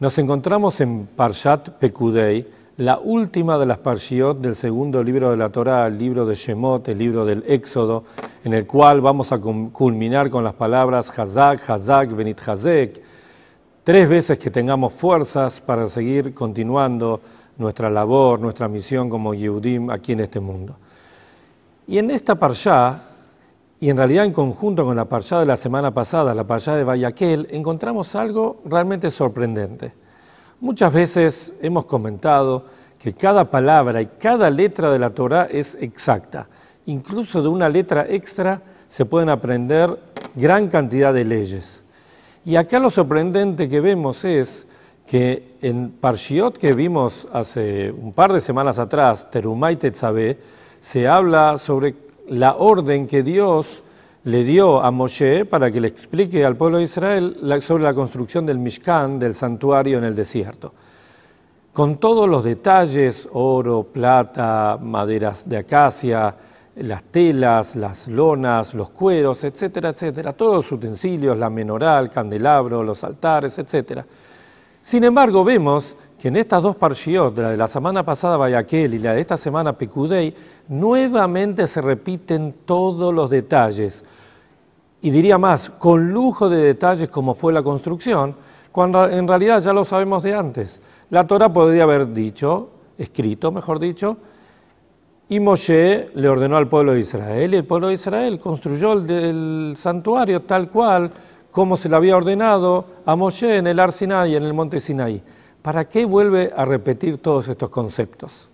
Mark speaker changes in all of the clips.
Speaker 1: Nos encontramos en Parshat Pekudei, la última de las Parshiot del segundo libro de la Torá, el libro de Shemot, el libro del Éxodo, en el cual vamos a culminar con las palabras Hazak, Hazak, Benit Hazek, tres veces que tengamos fuerzas para seguir continuando nuestra labor, nuestra misión como Yehudim aquí en este mundo. Y en esta Parshá y en realidad, en conjunto con la parshá de la semana pasada, la parshá de Bayaquel, encontramos algo realmente sorprendente. Muchas veces hemos comentado que cada palabra y cada letra de la Torah es exacta. Incluso de una letra extra se pueden aprender gran cantidad de leyes. Y acá lo sorprendente que vemos es que en Parshiot que vimos hace un par de semanas atrás, ...Terumay se habla sobre la orden que Dios le dio a Moshe para que le explique al pueblo de Israel sobre la construcción del Mishkan, del santuario en el desierto. Con todos los detalles, oro, plata, maderas de acacia, las telas, las lonas, los cueros, etcétera, etcétera, todos los utensilios, la menoral, el candelabro, los altares, etcétera. Sin embargo, vemos que en estas dos parshiot, la de la semana pasada Bayaquel y la de esta semana Picudei, nuevamente se repiten todos los detalles. Y diría más, con lujo de detalles como fue la construcción, cuando en realidad ya lo sabemos de antes. La Torah podría haber dicho, escrito mejor dicho, y Moshe le ordenó al pueblo de Israel, y el pueblo de Israel construyó el santuario tal cual como se le había ordenado a Moshe en el Ar Sinai, en el monte Sinai. ¿Para qué vuelve a repetir todos estos conceptos?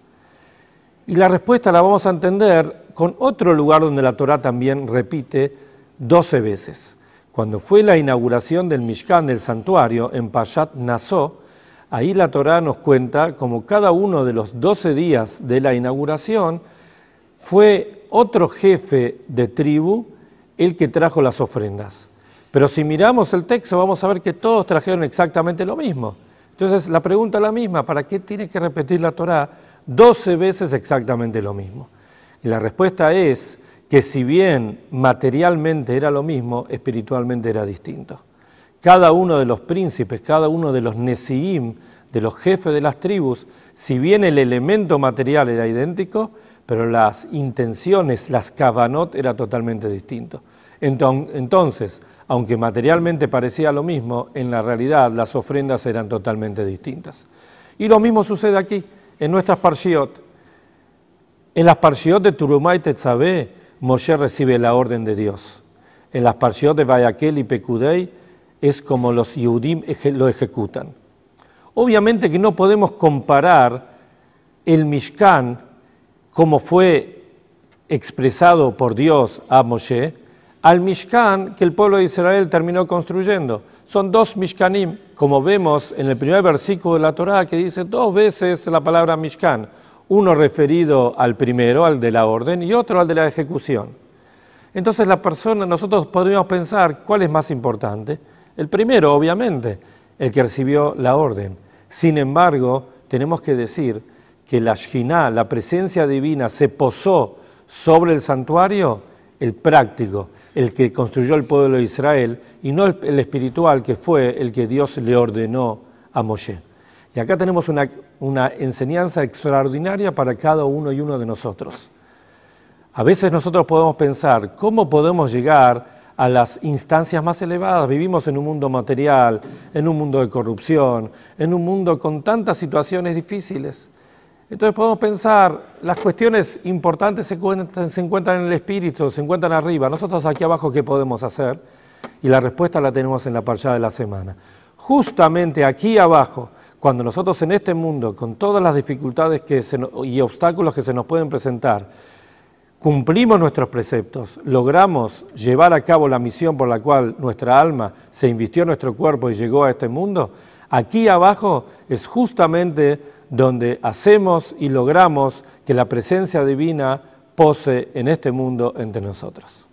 Speaker 1: Y la respuesta la vamos a entender con otro lugar donde la Torá también repite 12 veces. Cuando fue la inauguración del Mishkan, del santuario, en Pashat Naso, ahí la Torá nos cuenta como cada uno de los 12 días de la inauguración fue otro jefe de tribu el que trajo las ofrendas. Pero si miramos el texto vamos a ver que todos trajeron exactamente lo mismo. Entonces la pregunta es la misma, ¿para qué tiene que repetir la Torá 12 veces exactamente lo mismo? Y la respuesta es que si bien materialmente era lo mismo, espiritualmente era distinto. Cada uno de los príncipes, cada uno de los Nesiim, de los jefes de las tribus, si bien el elemento material era idéntico, pero las intenciones, las kavanot, era totalmente distinto. Entonces, aunque materialmente parecía lo mismo, en la realidad las ofrendas eran totalmente distintas. Y lo mismo sucede aquí, en nuestras parshiot. En las parshiot de Turumá y Moshe recibe la orden de Dios. En las parshiot de Bayaquel y Pekudei es como los Yudim lo ejecutan. Obviamente que no podemos comparar el Mishkan como fue expresado por Dios a Moshe, al Mishkan que el pueblo de Israel terminó construyendo. Son dos Mishkanim, como vemos en el primer versículo de la Torá que dice dos veces la palabra Mishkan, uno referido al primero, al de la orden, y otro al de la ejecución. Entonces la persona, nosotros podríamos pensar cuál es más importante. El primero, obviamente, el que recibió la orden. Sin embargo, tenemos que decir que la Shina, la presencia divina, se posó sobre el santuario el práctico, el que construyó el pueblo de Israel, y no el, espiritual, que fue el que Dios le ordenó a Moshe. Y acá tenemos una, una enseñanza extraordinaria para cada uno y uno de nosotros. A veces nosotros podemos pensar, ¿cómo podemos llegar a las instancias más elevadas. Vivimos en un mundo material, en un mundo de corrupción, en un mundo con tantas situaciones difíciles. Entonces podemos pensar, las cuestiones importantes se encuentran, en el espíritu, se encuentran arriba. Nosotros aquí abajo, ¿qué podemos hacer? Y la respuesta la tenemos en la parcha de la semana. Justamente aquí abajo, cuando nosotros en este mundo, con todas las dificultades que y obstáculos que se nos pueden presentar, cumplimos nuestros preceptos, logramos llevar a cabo la misión por la cual nuestra alma se invirtió en nuestro cuerpo y llegó a este mundo, aquí abajo es justamente donde hacemos y logramos que la presencia divina pose en este mundo entre nosotros.